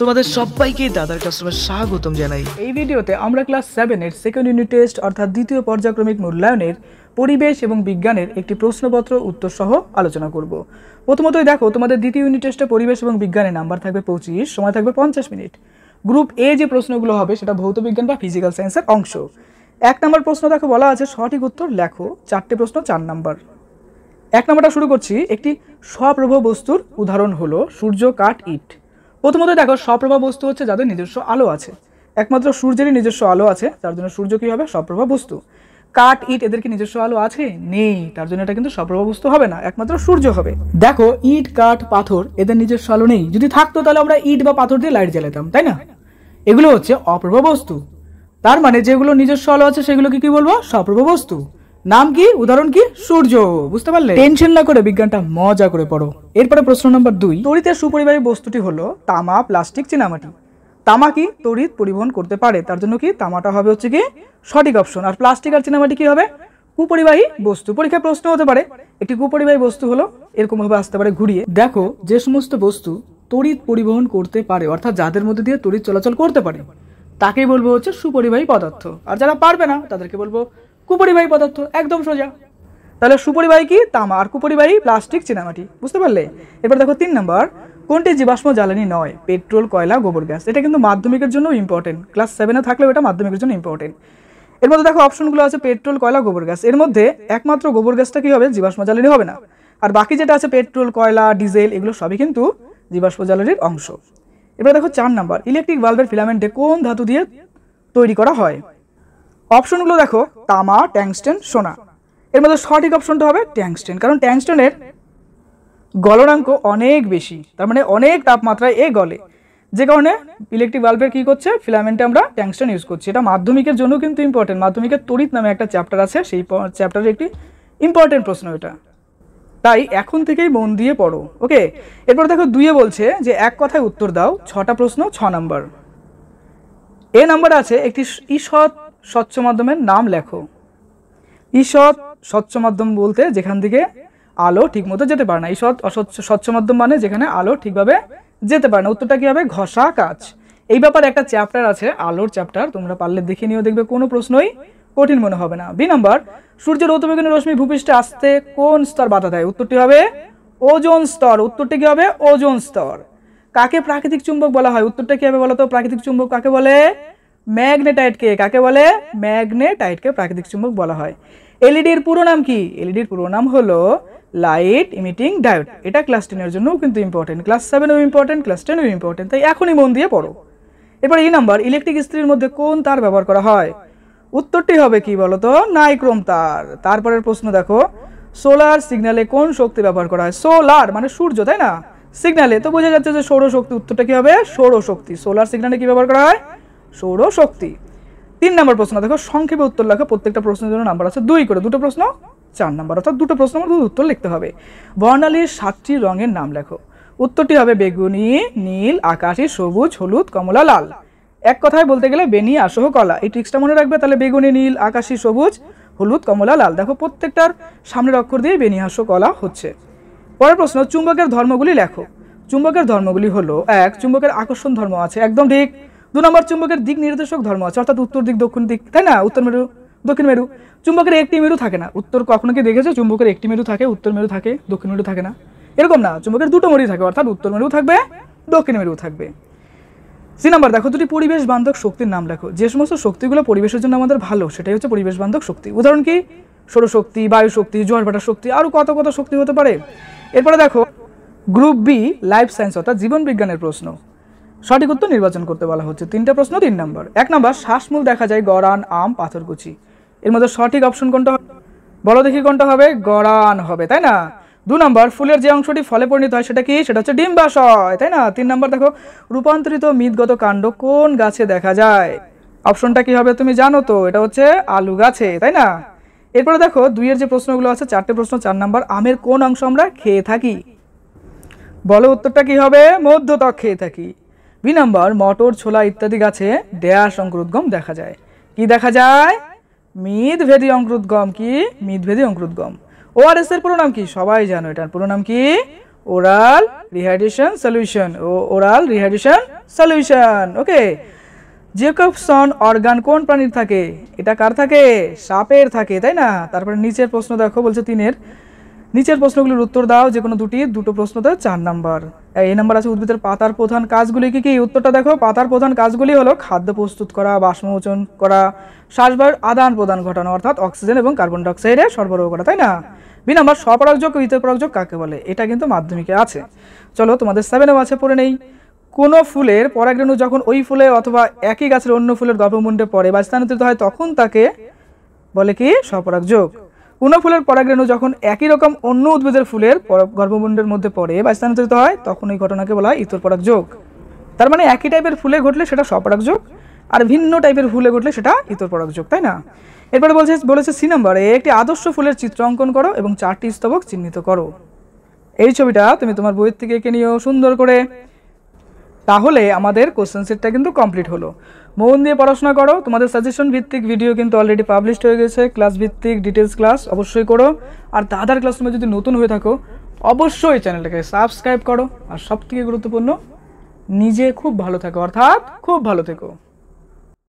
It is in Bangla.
তোমাদের সবাইকে দাদার কাস্টমার স্বাগতম জানাই এই ভিডিওতে আমরা ক্লাস সেভেনের সেকেন্ড ইউনিট টেস্ট অর্থাৎ দ্বিতীয় পর্যায়ক্রমিক মূল্যায়নের পরিবেশ এবং বিজ্ঞানের একটি প্রশ্নপত্র উত্তর সহ আলোচনা করব প্রথমতই দেখো তোমাদের দ্বিতীয় ইউনিট টেস্টে পরিবেশ এবং বিজ্ঞানের নাম্বার থাকবে পঁচিশ সময় থাকবে পঞ্চাশ মিনিট গ্রুপ এ যে প্রশ্নগুলো হবে সেটা ভৌত বিজ্ঞান বা ফিজিক্যাল সায়েন্সের অংশ এক নম্বর প্রশ্ন দেখো বলা আছে সঠিক উত্তর লেখো চারটে প্রশ্ন চার নাম্বার এক নম্বরটা শুরু করছি একটি স্বপ্রভ বস্তুর উদাহরণ হলো সূর্য কাঠ ইট প্রথমত দেখো সপ্রভা বস্তু হচ্ছে যাদের নিজস্ব আলো আছে একমাত্র সূর্যেরই নিজস্ব আলো আছে তার জন্য সূর্য কী হবে সপ্রভা বস্তু কাঠ ইট এদেরকে নিজস্ব আলো আছে নেই তার জন্য এটা কিন্তু সপ্রভা বস্তু হবে না একমাত্র সূর্য হবে দেখো ইট কাঠ পাথর এদের নিজস্ব আলো নেই যদি থাকতো তাহলে আমরা ইট বা পাথর দিয়ে লাইট জ্বালাতাম তাই না এগুলো হচ্ছে অপ্রভা বস্তু তার মানে যেগুলো নিজস্ব আলো আছে সেগুলোকে কি বলবো সপ্রভা বস্তু নাম কি উদাহরণ কি সূর্য বুঝতে পারলে টেনশন না করে বিজ্ঞানটা মজা করে পড়ো এরপরে প্রশ্ন নম্বর দুই তড়িতের সুপরিবারী বস্তুটি হলো তামা প্লাস্টিক চিনামাটি তামা কি তড়িৎ পরিবহন করতে পারে তার জন্য কি তামাটা হবে হচ্ছে কি সঠিক অপশন আর প্লাস্টিক আর চিনামাটি কি হবে কুপরিবাহী বস্তু পরীক্ষা প্রশ্ন হতে পারে একটি কুপরিবাহী বস্তু হলো এরকম ভাবে আসতে পারে ঘুরিয়ে দেখো যে সমস্ত বস্তু তড়িৎ পরিবহন করতে পারে অর্থাৎ যাদের মধ্যে দিয়ে তড়িৎ চলাচল করতে পারে তাকেই বলবো হচ্ছে সুপরিবাহী পদার্থ আর যারা পারবে না তাদেরকে বলবো কুপরিবাহী পদার্থ একদম সোজা তাহলে সুপরিবাহী কি তামা আর কুপরিবাহী প্লাস্টিক চিনামাটি বুঝতে পারলে এরপর দেখো তিন নম্বর কোনটি জীবাশ্ম জ্বালানি নয় পেট্রোল কয়লা গোবর গ্যাস এটা কিন্তু মাধ্যমিকের জন্য ইম্পর্টেন্ট ক্লাস সেভেনে থাকলেও এটা মাধ্যমিকের জন্য ইম্পর্টেন্ট এর মধ্যে দেখো অপশনগুলো আছে পেট্রোল কয়লা গোবর গ্যাস এর মধ্যে একমাত্র গোবর গ্যাসটা কী হবে জীবাশ্ম জ্বালানি হবে না আর বাকি যেটা আছে পেট্রোল কয়লা ডিজেল এগুলো সবই কিন্তু জীবাশ্ম জ্বালানির অংশ এবার দেখো চার নাম্বার ইলেকট্রিক বাল্বের ফিলামেন্টে কোন ধাতু দিয়ে তৈরি করা হয় অপশনগুলো দেখো তামা ট্যাংস্টেন সোনা এর মধ্যে সঠিক অপশনটা হবে ট্যাংস্টেন কারণ ট্যাংস্টেনের গলনাঙ্ক অনেক বেশি তার মানে অনেক তাপমাত্রায় এ গলে যে কারণে ইলেকট্রিক বাল্বের কী করছে ফিলামেন্টে আমরা ট্যাংস্টেন ইউজ করছি এটা মাধ্যমিকের জন্য কিন্তু ইম্পর্টেন্ট মাধ্যমিকের তড়িৎ নামে একটা চ্যাপ্টার আছে সেই চ্যাপ্টারের একটি ইম্পর্টেন্ট প্রশ্ন এটা তাই এখন থেকেই মন দিয়ে পড়ো ওকে এরপর দেখো দুইয়ে বলছে যে এক কথায় উত্তর দাও ছটা প্রশ্ন ছ নম্বর এ নাম্বার আছে একটি ঈষৎ স্বচ্ছ মাধ্যমের নাম লেখো ঈশ্বর স্বচ্ছ মাধ্যম বলতে যেখান থেকে আলো ঠিকমতো যেতে পারে না ঈশ্বর অস্বচ্ছ স্বচ্ছ মাধ্যম মানে যেখানে আলো ঠিকভাবে যেতে পারে না উত্তরটা কি হবে ঘষা কাজ এই ব্যাপারে একটা চ্যাপ্টার আছে আলোর চ্যাপ্টার তোমরা পারলে দেখে নিয়েও দেখবে কোনো প্রশ্নই কঠিন মনে হবে না বি নাম্বার সূর্যের অতবেগুনি রশ্মি ভূপৃষ্ঠে আসতে কোন স্তর বাধা দেয় উত্তরটি হবে ওজোন স্তর উত্তরটি কি হবে ওজোন স্তর কাকে প্রাকৃতিক চুম্বক বলা হয় উত্তরটা কি হবে বলতো প্রাকৃতিক চুম্বক কাকে বলে ম্যাগনেটাইটকে কাকে বলে ম্যাগনেটাইটকে প্রাকৃতিক চুম্বক বলা হয় e এলইডির পুরো নাম কি e এলইডির পুরো নাম হলো লাইট ইমিটিং ডায়োড এটা ক্লাস টেনের জন্যও কিন্তু ইম্পর্টেন্ট ক্লাস সেভেনও ইম্পর্টেন্ট ক্লাস টেনও ইম্পর্টেন্ট তাই এখনই মন দিয়ে পড়ো এরপর এই নাম্বার ইলেকট্রিক ইস্ত্রির মধ্যে কোন তার ব্যবহার করা হয় উত্তরটি হবে কি বলতো নাইক্রোম তার তারপরের প্রশ্ন দেখো সোলার সিগনালে কোন শক্তি ব্যবহার করা হয় সোলার মানে সূর্য তাই না সিগনালে তো বোঝা যাচ্ছে যে সৌরশক্তি উত্তরটা কি হবে সৌরশক্তি সোলার সিগনালে কি ব্যবহার করা হয় সৌরশক্তি তিন নম্বর প্রশ্ন দেখো সংক্ষেপে উত্তর লেখা প্রত্যেকটা প্রশ্নের জন্য নাম্বার আছে দুই করে দুটো প্রশ্ন চার নাম্বার অর্থাৎ দুটো প্রশ্ন আমার উত্তর লিখতে হবে বর্ণালীর সাতটি রঙের নাম লেখো উত্তরটি হবে বেগুনি নীল আকাশী সবুজ হলুদ কমলা লাল এক কথায় বলতে গেলে বেনি আসহ কলা এই ট্রিক্সটা মনে রাখবে তাহলে বেগুনি নীল আকাশী সবুজ হলুদ কমলা লাল দেখো প্রত্যেকটার সামনের অক্ষর দিয়ে বেনি আসহ কলা হচ্ছে পরের প্রশ্ন চুম্বকের ধর্মগুলি লেখো চুম্বকের ধর্মগুলি হলো এক চুম্বকের আকর্ষণ ধর্ম আছে একদম ঠিক দু নম্বর চুম্বকের দিক নির্দেশক ধর্ম আছে অর্থাৎ উত্তর দিক দক্ষিণ দিক তাই না উত্তর মেরু দক্ষিণ মেরু চুম্বকের একটি মেরু থাকে না উত্তর কখনো কি দেখেছে চুম্বকের একটি মেরু থাকে উত্তর মেরু থাকে দক্ষিণ মেরু থাকে না এরকম না চুম্বকের দুটো মেরু থাকে অর্থাৎ উত্তর মেরু থাকবে দক্ষিণ মেরু থাকবে সি নাম্বার দেখো দুটি পরিবেশ বান্ধব শক্তির নাম লেখো যে সমস্ত শক্তিগুলো পরিবেশের জন্য আমাদের ভালো সেটাই হচ্ছে পরিবেশ বান্ধব শক্তি উদাহরণ কি সৌরশক্তি বায়ু শক্তি জোয়ারভাটা শক্তি আরও কত কত শক্তি হতে পারে এরপরে দেখো গ্রুপ বি লাইফ সায়েন্স অর্থাৎ জীবন বিজ্ঞানের প্রশ্ন সঠিক উত্তর নির্বাচন করতে বলা হচ্ছে তিনটা প্রশ্ন তিন নম্বর এক নম্বর শ্বাসমূল দেখা যায় গড়ান আম পাথরকুচি এর মধ্যে সঠিক অপশন কোনটা বলো দেখি কোনটা হবে গড়ান হবে তাই না দু নম্বর ফুলের যে অংশটি ফলে পরিণত হয় সেটা কি সেটা হচ্ছে ডিম্বাশয় তাই না তিন নম্বর দেখো রূপান্তরিত মিদগত কাণ্ড কোন গাছে দেখা যায় অপশনটা কি হবে তুমি জানো তো এটা হচ্ছে আলু গাছে তাই না এরপরে দেখো দুইয়ের যে প্রশ্নগুলো আছে চারটে প্রশ্ন চার নম্বর আমের কোন অংশ আমরা খেয়ে থাকি বলো উত্তরটা কি হবে মধ্যত্বক খেয়ে থাকি বি নাম্বার মটর ছোলা ইত্যাদি গাছে ড্যাশ অঙ্কুরোদ্গম দেখা যায় কি দেখা যায় মিদভেদী অঙ্কুরোদ্গম কি মিদভেদী অঙ্কুরোদ্গম ওআরএস এর পুরো নাম কি সবাই জানো এটার পুরো নাম কি ওরাল রিহাইড্রেশন সলিউশন ও oral rehydration solution okay Jacobson organ কোন প্রাণীর থাকে এটা কার থাকে সাপের থাকে তাই না তারপরে নিচের প্রশ্ন দেখো বলছে তিনের নিচের প্রশ্নগুলির উত্তর দাও যে কোনো দুটি দুটো প্রশ্ন দেয় চার নাম্বার এই নাম্বার আছে উদ্ভিদের পাতার প্রধান কাজগুলি কি কি উত্তরটা দেখো পাতার প্রধান কাজগুলি হলো খাদ্য প্রস্তুত করা বাষ্পমোচন করা শ্বাসবায়ুর আদান প্রদান ঘটানো অর্থাৎ অক্সিজেন এবং কার্বন ডাইঅক্সাইডে সরবরাহ করা তাই না বি নাম্বার স্বপরাগযোগ ইতপরাগযোগ কাকে বলে এটা কিন্তু মাধ্যমিকে আছে চলো তোমাদের সেভেনেও আছে পড়ে নেই কোনো ফুলের পরাগরেণু যখন ওই ফুলে অথবা একই গাছের অন্য ফুলের গর্ভমুণ্ডে পড়ে বা স্থানান্তরিত হয় তখন তাকে বলে কি স্বপরাগযোগ কোনো ফুলের পরাগরেণু যখন একই রকম অন্য উদ্ভিদের ফুলের গর্ভমুণ্ডের মধ্যে পড়ে বা স্থানান্তরিত হয় তখন এই ঘটনাকে বলা হয় ইতর পরাগ যোগ তার মানে একই টাইপের ফুলে ঘটলে সেটা স্বপরাগ যোগ আর ভিন্ন টাইপের ফুলে ঘটলে সেটা ইতর পরাগ যোগ তাই না এরপরে বলছে বলেছে সি নম্বরে একটি আদর্শ ফুলের চিত্র অঙ্কন করো এবং চারটি স্তবক চিহ্নিত করো এই ছবিটা তুমি তোমার বইয়ের থেকে এঁকে নিও সুন্দর করে তাহলে আমাদের কোশ্চেন সেটটা কিন্তু কমপ্লিট হলো মন দিয়ে পড়াশোনা করো তোমাদের সাজেশন ভিত্তিক ভিডিও কিন্তু অলরেডি পাবলিশড হয়ে গেছে ক্লাস ভিত্তিক ডিটেলস ক্লাস অবশ্যই করো আর দাদার ক্লাস তুমি যদি নতুন হয়ে থাকো অবশ্যই চ্যানেলটাকে সাবস্ক্রাইব করো আর সবথেকে গুরুত্বপূর্ণ নিজে খুব ভালো থাকো অর্থাৎ খুব ভালো থেকো